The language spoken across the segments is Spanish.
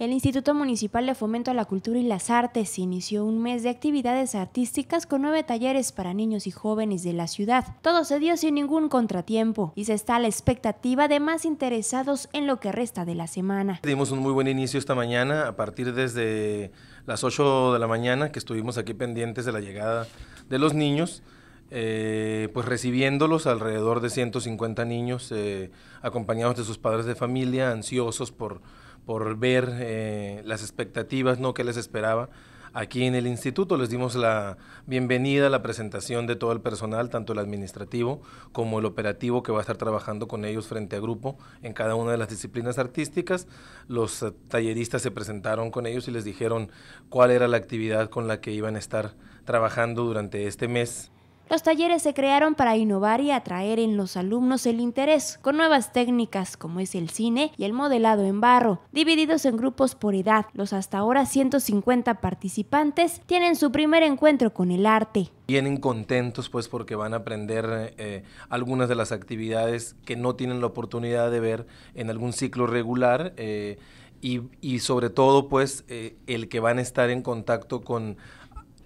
El Instituto Municipal de Fomento a la Cultura y las Artes inició un mes de actividades artísticas con nueve talleres para niños y jóvenes de la ciudad. Todo se dio sin ningún contratiempo y se está a la expectativa de más interesados en lo que resta de la semana. Dimos un muy buen inicio esta mañana a partir desde las 8 de la mañana que estuvimos aquí pendientes de la llegada de los niños. Eh, pues recibiéndolos alrededor de 150 niños eh, acompañados de sus padres de familia, ansiosos por por ver eh, las expectativas, ¿no? que les esperaba. Aquí en el instituto les dimos la bienvenida la presentación de todo el personal, tanto el administrativo como el operativo que va a estar trabajando con ellos frente a grupo en cada una de las disciplinas artísticas. Los eh, talleristas se presentaron con ellos y les dijeron cuál era la actividad con la que iban a estar trabajando durante este mes. Los talleres se crearon para innovar y atraer en los alumnos el interés, con nuevas técnicas como es el cine y el modelado en barro, divididos en grupos por edad. Los hasta ahora 150 participantes tienen su primer encuentro con el arte. Vienen contentos pues porque van a aprender eh, algunas de las actividades que no tienen la oportunidad de ver en algún ciclo regular. Eh, y, sobre todo pues eh, el que van a estar en contacto con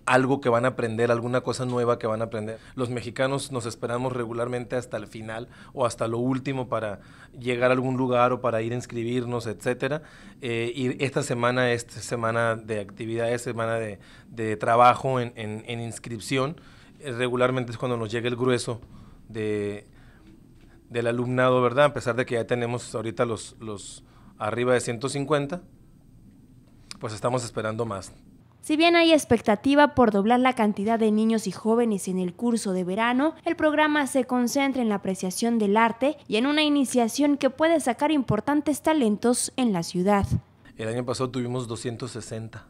algo que van a aprender, alguna cosa nueva que van a aprender. Los mexicanos nos esperamos regularmente hasta el final o hasta lo último para llegar a algún lugar o para ir a inscribirnos, etc. Eh, y esta semana es semana de actividades, semana de, trabajo en, inscripción. Eh, regularmente es cuando nos llega el grueso de, del alumnado, ¿verdad? A pesar de que ya tenemos ahorita los, los arriba de 150, pues estamos esperando más. Si bien hay expectativa por doblar la cantidad de niños y jóvenes en el curso de verano, el programa se concentra en la apreciación del arte y en una iniciación que puede sacar importantes talentos en la ciudad. El año pasado tuvimos 260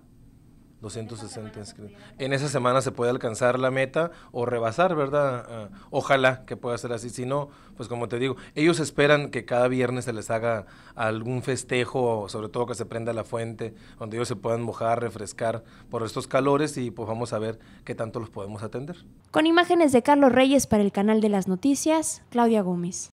260 inscritos. En esa semana se puede alcanzar la meta o rebasar, ¿verdad? Ah, ojalá que pueda ser así. Si no, pues como te digo, ellos esperan que cada viernes se les haga algún festejo, sobre todo que se prenda la fuente, donde ellos se puedan mojar, refrescar por estos calores y pues vamos a ver qué tanto los podemos atender. Con imágenes de Carlos Reyes para el canal de las noticias, Claudia Gómez.